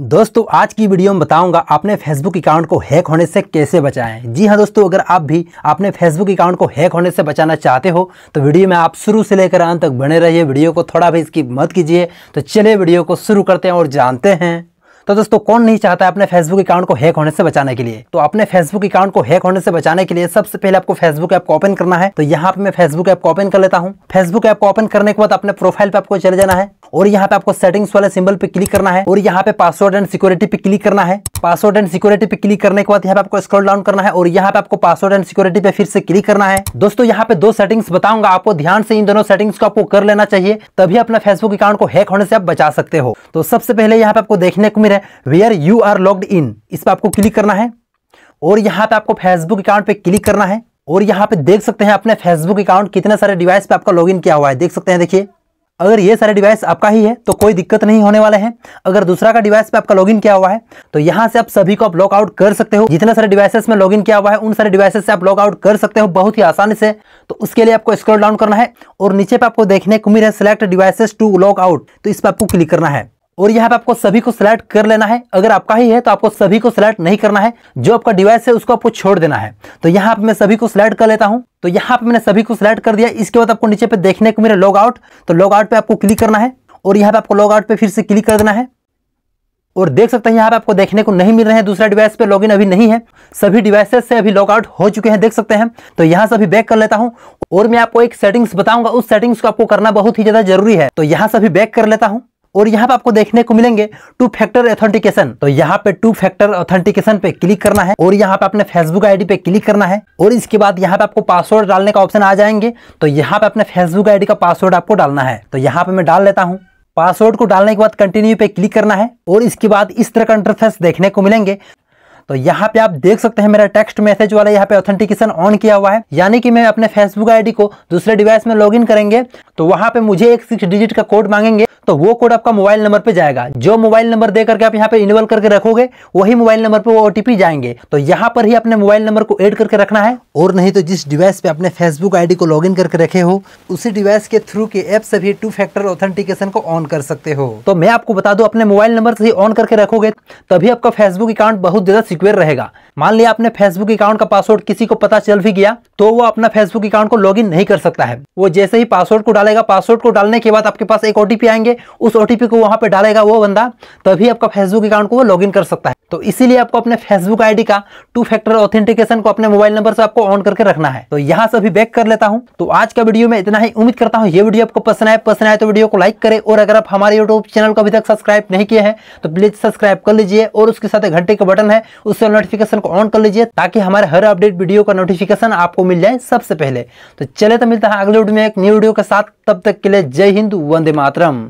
दोस्तों आज की वीडियो में बताऊंगा आपने फेसबुक अकाउंट को हैक होने से कैसे बचाएं जी हाँ दोस्तों अगर आप भी आपने फेसबुक अकाउंट को हैक होने से बचाना चाहते हो तो वीडियो में आप शुरू से लेकर अंत तक बने रहिए वीडियो को थोड़ा भी इसकी मत कीजिए तो चलिए वीडियो को शुरू करते हैं और जानते हैं तो दोस्तों कौन नहीं चाहता है अपने फेसबुक अकाउंट को हैक होने से बचाने के लिए तो अपने फेसबुक अकाउंट को हैक होने से बचाने के लिए सबसे पहले आपको फेसबुक ऐप को ओपन करना है तो यहाँ पे मैं फेसबुक ऐप को ओपन कर लेता हूँ फेसबुक ऐप को ओपन करने के बाद अपने प्रोफाइल पे आपको चले जाना है और यहाँ पे आपको सेटिंग्स वाले सिंबल पे क्लिक करना है और यहाँ पे पासवर्ड एंड सिक्योरिटी पे क्लिक करना है पासवर्ड एंड सिक्योरिटी पे क्लिक करने के बाद यहाँ पे आपको स्क्रॉल डाउन करना है और यहाँ पे आपको पासवर्ड एंड सिक्योरिटी पे फिर से क्लिक करना है दोस्तों यहाँ पे दो सेटिंग्स बताऊंगा आपको ध्यान से इन दोनों सेटिंग्स को आपको कर लेना चाहिए तभी अपना फेसबुक अकाउंट को हैक होने से आप बचा सकते हो तो सबसे पहले यहाँ पे आपको देखने को मिले where you are logged in इस पर आपको क्लिक करना है और यहाँ पे आपको फेसबुक अकाउंट पे क्लिक करना है और यहाँ पे देख सकते हैं अपने फेसबुक अकाउंट कितने सारे डिवाइस पे आपका लॉगिन किया हुआ है देख सकते हैं देखिए अगर ये सारे डिवाइस आपका ही है तो कोई दिक्कत नहीं होने वाले हैं अगर दूसरा का डिवाइस पे आपका लॉगिन किया हुआ है तो यहाँ से आप सभी को आप लॉग आउट कर सकते हो जितने सारे डिवाइसेस में लॉगिन किया हुआ है उन सारे डिवाइसेस से आप लॉग आउट कर सकते हो बहुत ही आसानी से तो उसके लिए आपको स्क्रॉल डाउन करना है और नीचे पे आपको देखने को मिले select devices to log out तो इस पर आपको क्लिक करना है और यहाँ पे आपको सभी को सिलेक्ट कर लेना है अगर आपका ही है तो आपको सभी को सिलेक्ट नहीं करना है जो आपका डिवाइस है उसको आपको छोड़ देना है तो यहाँ पे मैं सभी को सिलेक्ट कर लेता हूँ तो यहाँ पे मैंने सभी को सिलेक्ट कर दिया इसके बाद आपको नीचे पे देखने को मेरे लॉग आउट तो लॉग आउट पे आपको क्लिक करना है और यहाँ पे आपको लॉग आउट पे फिर से क्लिक कर देना है और देख सकते हैं यहाँ पे आपको देखने को नहीं मिल रहे हैं दूसरा डिवाइस पे लॉगिन अभी नहीं है सभी डिवाइसेस से अभी लॉग आउट हो चुके हैं देख सकते हैं तो यहाँ से अभी बैक कर लेता हूँ और मैं आपको एक सेटिंग्स बताऊंगा उस सेटिंग्स को आपको करना बहुत ही ज्यादा जरूरी है तो यहाँ से अभी बैक कर लेता हूँ और यहाँ पे आपको देखने को मिलेंगे टू फैक्टर ऑथेंटिकेशन तो यहाँ पे टू फैक्टर ऑथेंटिकेशन पे क्लिक करना है और यहाँ पे अपने फेसबुक आईडी पे क्लिक करना है और इसके बाद यहाँ पे आपको पासवर्ड डालने का ऑप्शन आ जाएंगे तो यहाँ पे अपने फेसबुक आईडी का पासवर्ड आपको डालना है तो यहाँ पे मैं डाल लेता हूँ पासवर्ड को डालने के बाद कंटिन्यू पे क्लिक करना है और इसके बाद इस तरह का इंटरफेस देखने को मिलेंगे तो यहाँ पे आप देख सकते हैं मेरा टेक्स्ट मैसेज वाला यहाँ पे ऑथेंटिकेशन ऑन किया हुआ है यानी कि मैं अपने फेसबुक आईडी को दूसरे डिवाइस में लॉगिन करेंगे तो वहां पे मुझे एक सिक्स डिजिट का कोड मांगेंगे तो वो कोड आपका मोबाइल नंबर पे जाएगा जो मोबाइल नंबर देकर के आप यहाँ पे इनवल करके रखोगे वही मोबाइल नंबर पे वो ओटीपी जाएंगे तो यहाँ पर ही अपने मोबाइल नंबर को एड करके रखना है और नहीं तो जिस डिवाइस पे अपने फेसबुक आईडी को लॉगिन करके रखे हो उसी डिवाइस के थ्रू के ऐप से भी टू फैक्टर ऑथेंटिकेशन को ऑन कर सकते हो तो मैं आपको बता दू अपने मोबाइल नंबर से ऑन करके रखोगे तभी आपका फेसबुक अकाउंट बहुत ज्यादा सिक्योर रहेगा मान लिया आपने फेसबुक अकाउंट का पासवर्ड किसी को पता चल भी गया तो वो अपना फेसबुक अकाउंट को लॉगिन नहीं कर सकता है वो जैसे ही पासवर्ड को डालेगा पासवर्ड को डालने के बाद आपके पास एक ओटीपी आएंगे उस ओ को वहाँ पर डालेगा वो बंदा तभी आपका फेसबुक अकाउंट को वो लॉग कर सकता है तो इसीलिए आपको अपने फेसबुक आईडी का टू फैक्टर ऑथेंटिकेशन को अपने मोबाइल नंबर से आपको ऑन करके रखना है तो यहाँ से भी बैक कर लेता हूँ तो आज का वीडियो में इतना ही उम्मीद करता हूँ ये वीडियो आपको पसंद आए पसंद आए तो वीडियो को लाइक करें और अगर आप हमारे यूट्यूब चैनल को अभी तक सब्सक्राइब नहीं किए हैं तो प्लीज सब्सक्राइब कर लीजिए और उसके साथ घंटे का बटन है उससे नोटिफिकेशन को ऑन कर लीजिए ताकि हमारे हर अपडेट वीडियो का नोटिफिकेशन आपको मिल जाए सबसे पहले तो चले तो मिलता है अगले वीडियो में एक न्यू वीडियो के साथ तब तक के लिए जय हिंद वंदे मातरम